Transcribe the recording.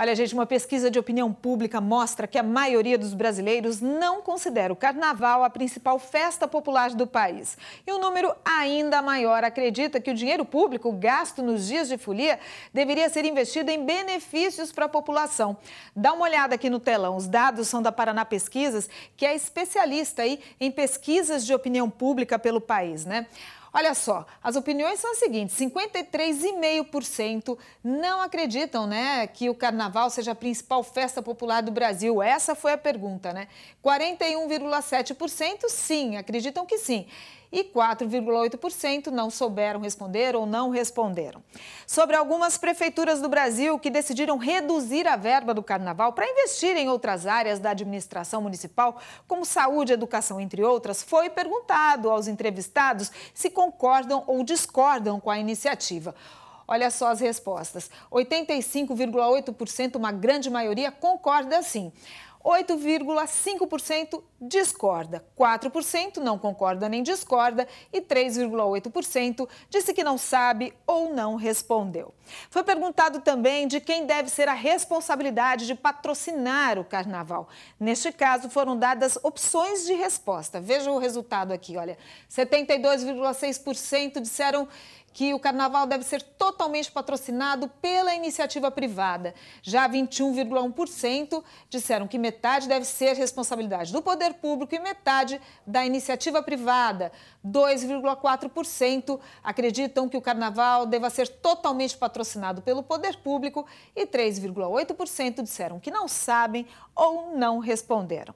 Olha, gente, uma pesquisa de opinião pública mostra que a maioria dos brasileiros não considera o carnaval a principal festa popular do país. E um número ainda maior acredita que o dinheiro público gasto nos dias de folia deveria ser investido em benefícios para a população. Dá uma olhada aqui no telão. Os dados são da Paraná Pesquisas, que é especialista aí em pesquisas de opinião pública pelo país, né? Olha só, as opiniões são as seguintes: 53,5% não acreditam, né, que o carnaval seja a principal festa popular do Brasil. Essa foi a pergunta, né? 41,7% sim, acreditam que sim e 4,8% não souberam responder ou não responderam. Sobre algumas prefeituras do Brasil que decidiram reduzir a verba do carnaval para investir em outras áreas da administração municipal, como saúde, educação, entre outras, foi perguntado aos entrevistados se concordam ou discordam com a iniciativa. Olha só as respostas. 85,8%, uma grande maioria, concorda sim. 8,5% discorda, 4% não concorda nem discorda e 3,8% disse que não sabe ou não respondeu. Foi perguntado também de quem deve ser a responsabilidade de patrocinar o carnaval. Neste caso, foram dadas opções de resposta. Veja o resultado aqui, olha. 72,6% disseram que o carnaval deve ser totalmente patrocinado pela iniciativa privada. Já 21,1% disseram que metade deve ser responsabilidade do poder público e metade da iniciativa privada. 2,4% acreditam que o carnaval deva ser totalmente patrocinado pelo poder público e 3,8% disseram que não sabem ou não responderam.